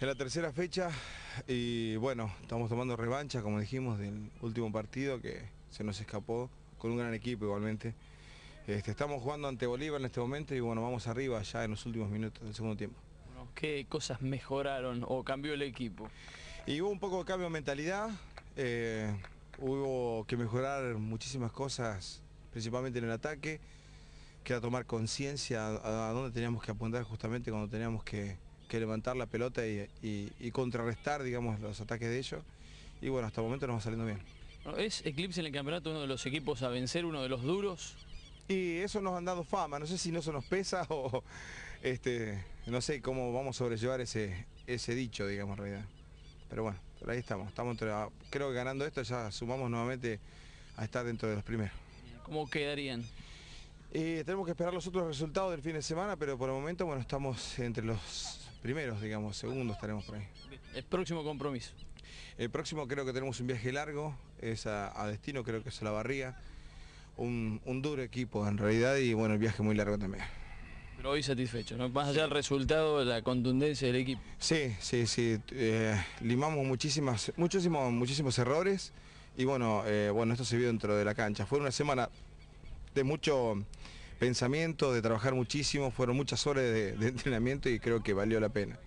En la tercera fecha, y bueno, estamos tomando revancha, como dijimos, del último partido que se nos escapó con un gran equipo igualmente. Este, estamos jugando ante Bolívar en este momento y bueno, vamos arriba ya en los últimos minutos del segundo tiempo. ¿Qué cosas mejoraron o cambió el equipo? Y hubo un poco de cambio de mentalidad, eh, hubo que mejorar muchísimas cosas, principalmente en el ataque, que era tomar conciencia a dónde teníamos que apuntar justamente cuando teníamos que que levantar la pelota y, contrarrestar, digamos, los ataques de ellos. Y bueno, hasta el momento nos va saliendo bien. ¿Es Eclipse en el campeonato uno de los equipos a vencer, uno de los duros? Y eso nos han dado fama, no sé si no se nos pesa o este, no sé cómo vamos a sobrellevar ese, ese dicho, digamos, en realidad. Pero bueno, por ahí estamos, estamos creo que ganando esto ya sumamos nuevamente a estar dentro de los primeros. ¿Cómo quedarían? Eh, tenemos que esperar los otros resultados del fin de semana, pero por el momento bueno estamos entre los primeros, digamos, segundos estaremos por ahí. El próximo compromiso. El próximo creo que tenemos un viaje largo, es a, destino, creo que es a la barría, Un, duro equipo en realidad y bueno, el viaje muy largo también. Pero hoy satisfecho, ¿no? Más allá del resultado, de la contundencia del equipo. Sí, sí, sí. Eh, limamos muchísimas, muchísimos, muchísimos errores y bueno, eh, bueno, esto se vio dentro de la cancha. Fue una semana de mucho pensamiento, de trabajar muchísimo, fueron muchas horas de, de entrenamiento y creo que valió la pena.